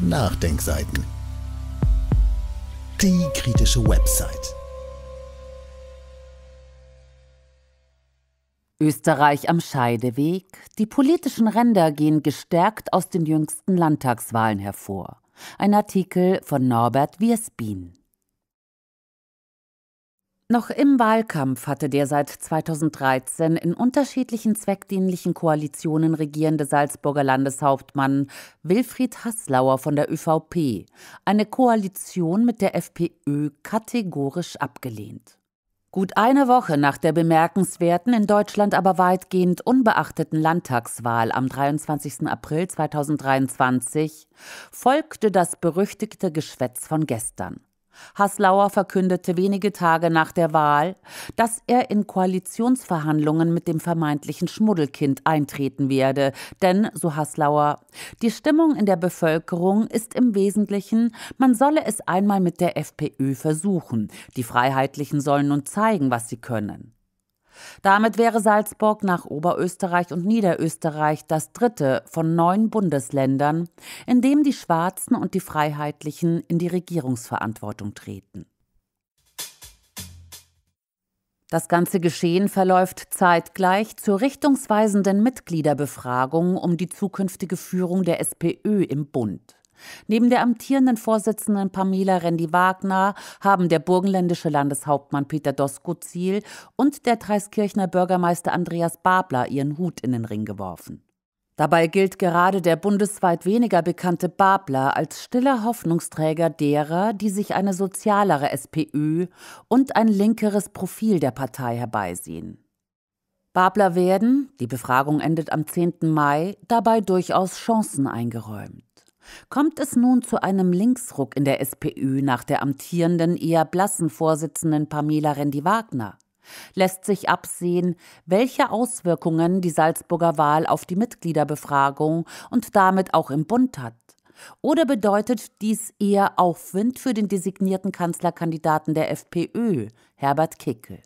Nachdenkseiten. Die kritische Website. Österreich am Scheideweg. Die politischen Ränder gehen gestärkt aus den jüngsten Landtagswahlen hervor. Ein Artikel von Norbert Wiersbin. Noch im Wahlkampf hatte der seit 2013 in unterschiedlichen zweckdienlichen Koalitionen regierende Salzburger Landeshauptmann Wilfried Haslauer von der ÖVP eine Koalition mit der FPÖ kategorisch abgelehnt. Gut eine Woche nach der bemerkenswerten, in Deutschland aber weitgehend unbeachteten Landtagswahl am 23. April 2023 folgte das berüchtigte Geschwätz von gestern. Haslauer verkündete wenige Tage nach der Wahl, dass er in Koalitionsverhandlungen mit dem vermeintlichen Schmuddelkind eintreten werde. Denn, so Haslauer, die Stimmung in der Bevölkerung ist im Wesentlichen, man solle es einmal mit der FPÖ versuchen. Die Freiheitlichen sollen nun zeigen, was sie können. Damit wäre Salzburg nach Oberösterreich und Niederösterreich das dritte von neun Bundesländern, in dem die Schwarzen und die Freiheitlichen in die Regierungsverantwortung treten. Das ganze Geschehen verläuft zeitgleich zur richtungsweisenden Mitgliederbefragung um die zukünftige Führung der SPÖ im Bund. Neben der amtierenden Vorsitzenden Pamela Rendi-Wagner haben der burgenländische Landeshauptmann Peter Doskozil und der Dreiskirchner Bürgermeister Andreas Babler ihren Hut in den Ring geworfen. Dabei gilt gerade der bundesweit weniger bekannte Babler als stiller Hoffnungsträger derer, die sich eine sozialere SPÖ und ein linkeres Profil der Partei herbeisehen. Babler werden, die Befragung endet am 10. Mai, dabei durchaus Chancen eingeräumt. Kommt es nun zu einem Linksruck in der SPÖ nach der amtierenden, eher blassen Vorsitzenden Pamela Rendi-Wagner? Lässt sich absehen, welche Auswirkungen die Salzburger Wahl auf die Mitgliederbefragung und damit auch im Bund hat? Oder bedeutet dies eher Aufwind für den designierten Kanzlerkandidaten der FPÖ, Herbert Kickel?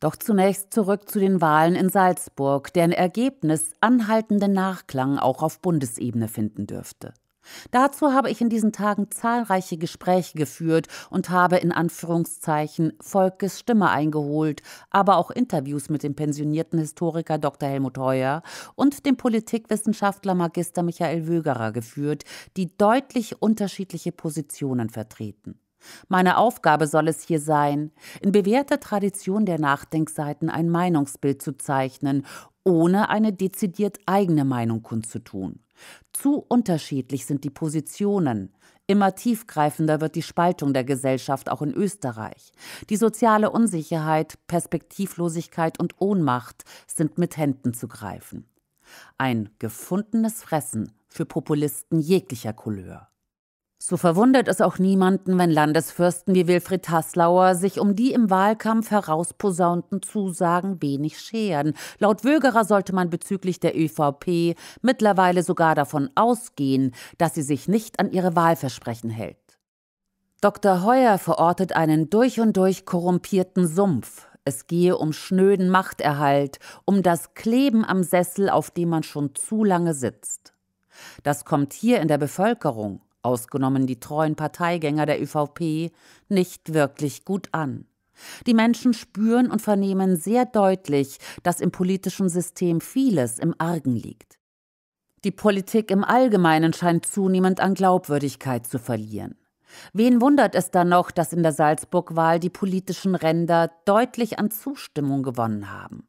Doch zunächst zurück zu den Wahlen in Salzburg, deren Ergebnis anhaltenden Nachklang auch auf Bundesebene finden dürfte. Dazu habe ich in diesen Tagen zahlreiche Gespräche geführt und habe in Anführungszeichen Volkes Stimme eingeholt, aber auch Interviews mit dem pensionierten Historiker Dr. Helmut Heuer und dem Politikwissenschaftler Magister Michael Wögerer geführt, die deutlich unterschiedliche Positionen vertreten. Meine Aufgabe soll es hier sein, in bewährter Tradition der Nachdenkseiten ein Meinungsbild zu zeichnen, ohne eine dezidiert eigene Meinung kundzutun. Zu unterschiedlich sind die Positionen. Immer tiefgreifender wird die Spaltung der Gesellschaft auch in Österreich. Die soziale Unsicherheit, Perspektivlosigkeit und Ohnmacht sind mit Händen zu greifen. Ein gefundenes Fressen für Populisten jeglicher Couleur. So verwundert es auch niemanden, wenn Landesfürsten wie Wilfried Haslauer sich um die im Wahlkampf herausposaunten Zusagen wenig scheren. Laut Wögerer sollte man bezüglich der ÖVP mittlerweile sogar davon ausgehen, dass sie sich nicht an ihre Wahlversprechen hält. Dr. Heuer verortet einen durch und durch korrumpierten Sumpf. Es gehe um schnöden Machterhalt, um das Kleben am Sessel, auf dem man schon zu lange sitzt. Das kommt hier in der Bevölkerung ausgenommen die treuen Parteigänger der ÖVP, nicht wirklich gut an. Die Menschen spüren und vernehmen sehr deutlich, dass im politischen System vieles im Argen liegt. Die Politik im Allgemeinen scheint zunehmend an Glaubwürdigkeit zu verlieren. Wen wundert es dann noch, dass in der Salzburg-Wahl die politischen Ränder deutlich an Zustimmung gewonnen haben?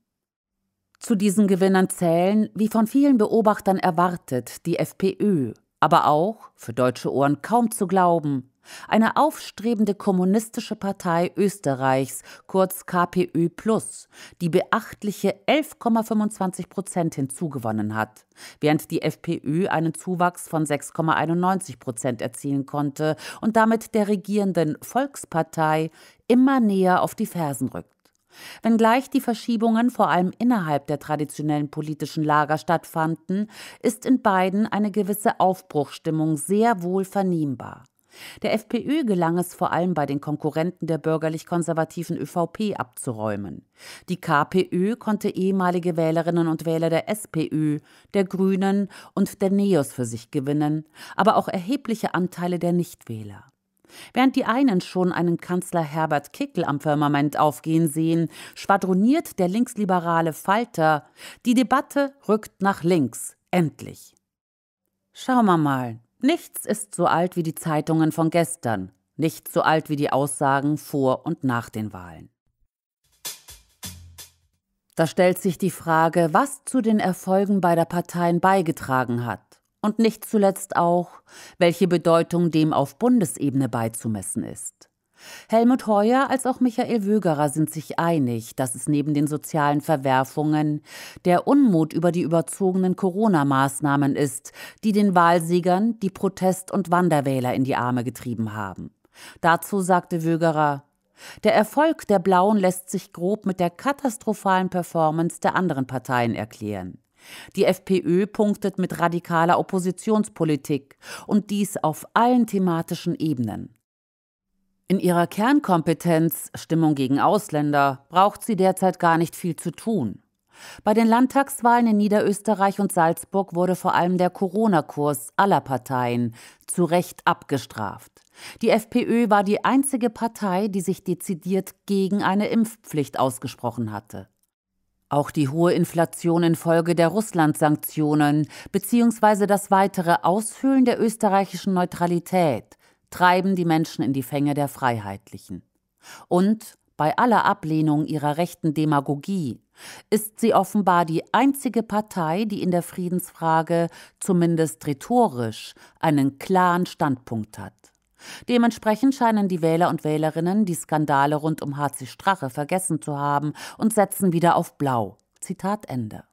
Zu diesen Gewinnern zählen, wie von vielen Beobachtern erwartet, die FPÖ, aber auch, für deutsche Ohren kaum zu glauben, eine aufstrebende kommunistische Partei Österreichs, kurz KPÖ Plus, die beachtliche 11,25 Prozent hinzugewonnen hat, während die FPÖ einen Zuwachs von 6,91 Prozent erzielen konnte und damit der regierenden Volkspartei immer näher auf die Fersen rückt. Wenngleich die Verschiebungen vor allem innerhalb der traditionellen politischen Lager stattfanden, ist in beiden eine gewisse Aufbruchstimmung sehr wohl vernehmbar. Der FPÖ gelang es vor allem bei den Konkurrenten der bürgerlich-konservativen ÖVP abzuräumen. Die KPÖ konnte ehemalige Wählerinnen und Wähler der SPÖ, der Grünen und der NEOS für sich gewinnen, aber auch erhebliche Anteile der Nichtwähler. Während die einen schon einen Kanzler Herbert Kickel am Firmament aufgehen sehen, schwadroniert der linksliberale Falter, die Debatte rückt nach links, endlich. Schauen wir mal, nichts ist so alt wie die Zeitungen von gestern, nichts so alt wie die Aussagen vor und nach den Wahlen. Da stellt sich die Frage, was zu den Erfolgen beider Parteien beigetragen hat und nicht zuletzt auch, welche Bedeutung dem auf Bundesebene beizumessen ist. Helmut Heuer als auch Michael Wögerer sind sich einig, dass es neben den sozialen Verwerfungen der Unmut über die überzogenen Corona-Maßnahmen ist, die den Wahlsiegern die Protest- und Wanderwähler in die Arme getrieben haben. Dazu sagte Wögerer, der Erfolg der Blauen lässt sich grob mit der katastrophalen Performance der anderen Parteien erklären. Die FPÖ punktet mit radikaler Oppositionspolitik und dies auf allen thematischen Ebenen. In ihrer Kernkompetenz Stimmung gegen Ausländer braucht sie derzeit gar nicht viel zu tun. Bei den Landtagswahlen in Niederösterreich und Salzburg wurde vor allem der Corona-Kurs aller Parteien zu Recht abgestraft. Die FPÖ war die einzige Partei, die sich dezidiert gegen eine Impfpflicht ausgesprochen hatte. Auch die hohe Inflation infolge der Russland-Sanktionen bzw. das weitere Aushöhlen der österreichischen Neutralität treiben die Menschen in die Fänge der Freiheitlichen. Und bei aller Ablehnung ihrer rechten Demagogie ist sie offenbar die einzige Partei, die in der Friedensfrage zumindest rhetorisch einen klaren Standpunkt hat. Dementsprechend scheinen die Wähler und Wählerinnen die Skandale rund um HC Strache vergessen zu haben und setzen wieder auf Blau. Zitat Ende.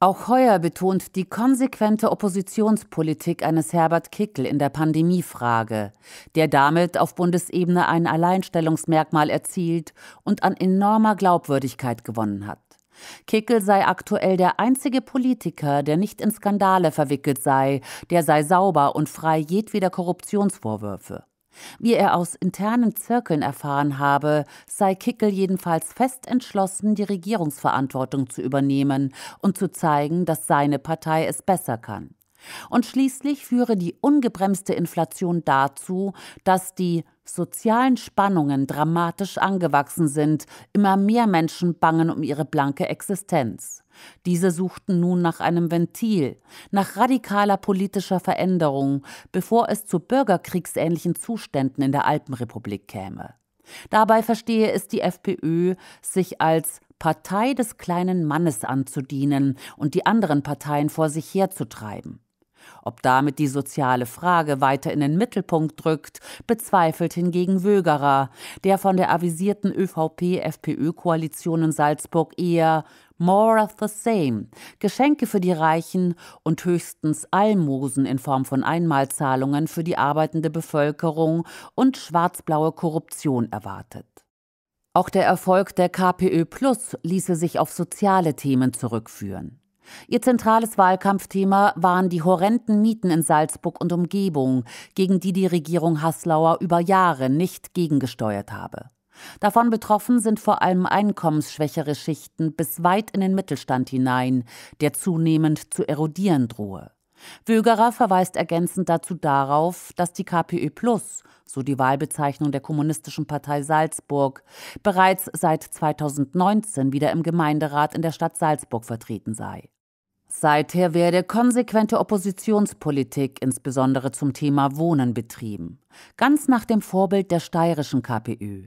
Auch Heuer betont die konsequente Oppositionspolitik eines Herbert Kickel in der Pandemiefrage, der damit auf Bundesebene ein Alleinstellungsmerkmal erzielt und an enormer Glaubwürdigkeit gewonnen hat. Kickel sei aktuell der einzige Politiker, der nicht in Skandale verwickelt sei, der sei sauber und frei jedweder Korruptionsvorwürfe. Wie er aus internen Zirkeln erfahren habe, sei Kickel jedenfalls fest entschlossen, die Regierungsverantwortung zu übernehmen und zu zeigen, dass seine Partei es besser kann. Und schließlich führe die ungebremste Inflation dazu, dass die sozialen Spannungen dramatisch angewachsen sind, immer mehr Menschen bangen um ihre blanke Existenz. Diese suchten nun nach einem Ventil, nach radikaler politischer Veränderung, bevor es zu bürgerkriegsähnlichen Zuständen in der Alpenrepublik käme. Dabei verstehe es die FPÖ, sich als Partei des kleinen Mannes anzudienen und die anderen Parteien vor sich herzutreiben. Ob damit die soziale Frage weiter in den Mittelpunkt drückt, bezweifelt hingegen Wögerer, der von der avisierten ÖVP-FPÖ-Koalition in Salzburg eher More of the same. Geschenke für die Reichen und höchstens Almosen in Form von Einmalzahlungen für die arbeitende Bevölkerung und schwarz-blaue Korruption erwartet. Auch der Erfolg der KPÖ Plus ließe sich auf soziale Themen zurückführen. Ihr zentrales Wahlkampfthema waren die horrenden Mieten in Salzburg und Umgebung, gegen die die Regierung Haslauer über Jahre nicht gegengesteuert habe. Davon betroffen sind vor allem einkommensschwächere Schichten bis weit in den Mittelstand hinein, der zunehmend zu erodieren drohe. Wögerer verweist ergänzend dazu darauf, dass die KPÖ Plus, so die Wahlbezeichnung der Kommunistischen Partei Salzburg, bereits seit 2019 wieder im Gemeinderat in der Stadt Salzburg vertreten sei. Seither werde konsequente Oppositionspolitik, insbesondere zum Thema Wohnen, betrieben, ganz nach dem Vorbild der steirischen KPÖ.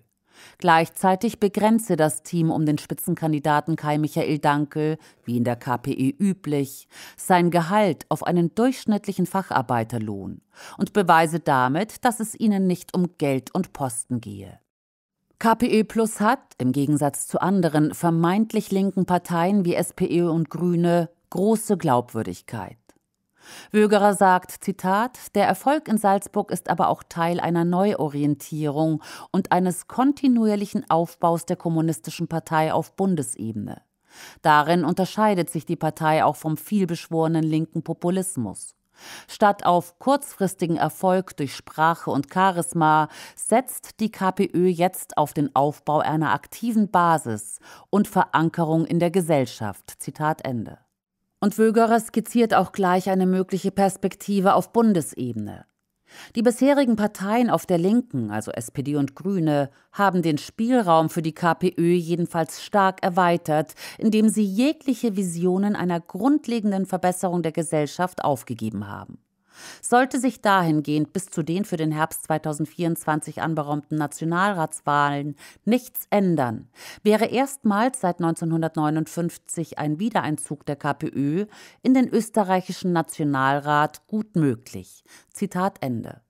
Gleichzeitig begrenze das Team um den Spitzenkandidaten Kai Michael Dankel, wie in der KPE üblich, sein Gehalt auf einen durchschnittlichen Facharbeiterlohn und beweise damit, dass es ihnen nicht um Geld und Posten gehe. KPE Plus hat, im Gegensatz zu anderen vermeintlich linken Parteien wie SPE und Grüne, große Glaubwürdigkeit. Wögerer sagt, Zitat, der Erfolg in Salzburg ist aber auch Teil einer Neuorientierung und eines kontinuierlichen Aufbaus der Kommunistischen Partei auf Bundesebene. Darin unterscheidet sich die Partei auch vom vielbeschworenen linken Populismus. Statt auf kurzfristigen Erfolg durch Sprache und Charisma setzt die KPÖ jetzt auf den Aufbau einer aktiven Basis und Verankerung in der Gesellschaft. Zitat Ende. Und Wögerer skizziert auch gleich eine mögliche Perspektive auf Bundesebene. Die bisherigen Parteien auf der Linken, also SPD und Grüne, haben den Spielraum für die KPÖ jedenfalls stark erweitert, indem sie jegliche Visionen einer grundlegenden Verbesserung der Gesellschaft aufgegeben haben. Sollte sich dahingehend bis zu den für den Herbst 2024 anberaumten Nationalratswahlen nichts ändern, wäre erstmals seit 1959 ein Wiedereinzug der KPÖ in den österreichischen Nationalrat gut möglich. Zitat Ende.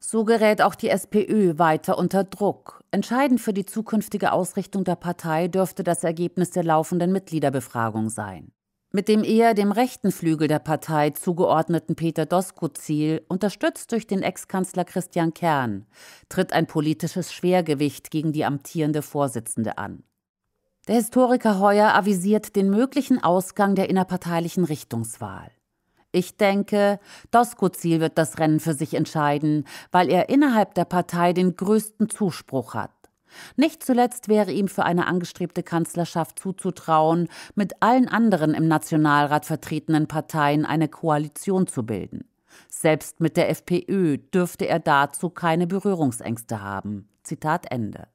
So gerät auch die SPÖ weiter unter Druck. Entscheidend für die zukünftige Ausrichtung der Partei dürfte das Ergebnis der laufenden Mitgliederbefragung sein mit dem eher dem rechten Flügel der Partei zugeordneten Peter Doskozil, unterstützt durch den Ex-Kanzler Christian Kern, tritt ein politisches Schwergewicht gegen die amtierende Vorsitzende an. Der Historiker Heuer avisiert den möglichen Ausgang der innerparteilichen Richtungswahl. Ich denke, Doskozil wird das Rennen für sich entscheiden, weil er innerhalb der Partei den größten Zuspruch hat. Nicht zuletzt wäre ihm für eine angestrebte Kanzlerschaft zuzutrauen, mit allen anderen im Nationalrat vertretenen Parteien eine Koalition zu bilden. Selbst mit der FPÖ dürfte er dazu keine Berührungsängste haben. Zitat Ende.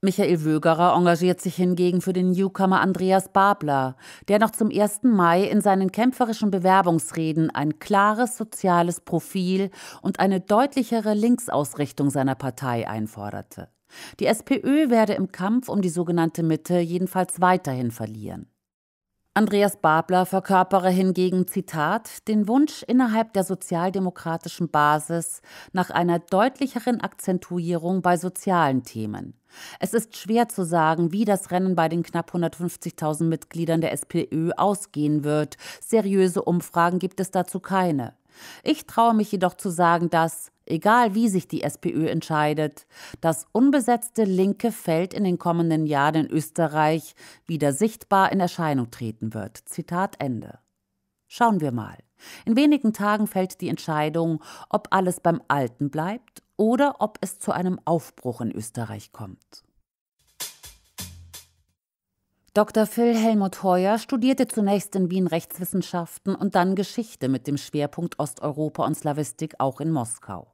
Michael Wögerer engagiert sich hingegen für den Newcomer Andreas Babler, der noch zum 1. Mai in seinen kämpferischen Bewerbungsreden ein klares soziales Profil und eine deutlichere Linksausrichtung seiner Partei einforderte. Die SPÖ werde im Kampf um die sogenannte Mitte jedenfalls weiterhin verlieren. Andreas Babler verkörpere hingegen, Zitat, den Wunsch innerhalb der sozialdemokratischen Basis nach einer deutlicheren Akzentuierung bei sozialen Themen. Es ist schwer zu sagen, wie das Rennen bei den knapp 150.000 Mitgliedern der SPÖ ausgehen wird. Seriöse Umfragen gibt es dazu keine. Ich traue mich jedoch zu sagen, dass, egal wie sich die SPÖ entscheidet, das unbesetzte linke Feld in den kommenden Jahren in Österreich wieder sichtbar in Erscheinung treten wird. Zitat Ende. Schauen wir mal. In wenigen Tagen fällt die Entscheidung, ob alles beim Alten bleibt oder ob es zu einem Aufbruch in Österreich kommt. Dr. Phil Helmut Heuer studierte zunächst in Wien Rechtswissenschaften und dann Geschichte mit dem Schwerpunkt Osteuropa und Slawistik auch in Moskau.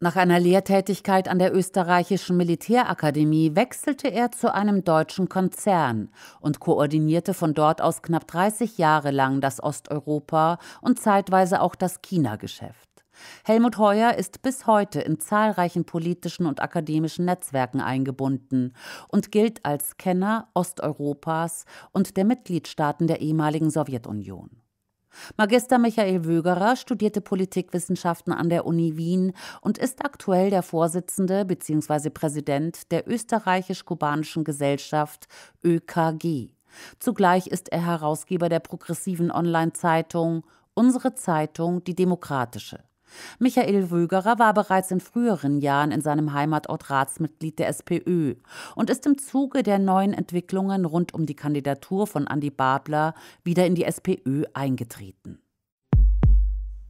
Nach einer Lehrtätigkeit an der österreichischen Militärakademie wechselte er zu einem deutschen Konzern und koordinierte von dort aus knapp 30 Jahre lang das Osteuropa und zeitweise auch das China-Geschäft. Helmut Heuer ist bis heute in zahlreichen politischen und akademischen Netzwerken eingebunden und gilt als Kenner Osteuropas und der Mitgliedstaaten der ehemaligen Sowjetunion. Magister Michael Wögerer studierte Politikwissenschaften an der Uni Wien und ist aktuell der Vorsitzende bzw. Präsident der österreichisch-kubanischen Gesellschaft ÖKG. Zugleich ist er Herausgeber der progressiven Online-Zeitung Unsere Zeitung, die Demokratische. Michael Wögerer war bereits in früheren Jahren in seinem Heimatort Ratsmitglied der SPÖ und ist im Zuge der neuen Entwicklungen rund um die Kandidatur von Andi Babler wieder in die SPÖ eingetreten.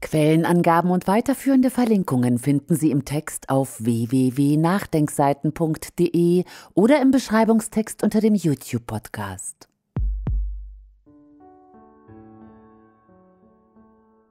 Quellenangaben und weiterführende Verlinkungen finden Sie im Text auf www.nachdenkseiten.de oder im Beschreibungstext unter dem YouTube-Podcast.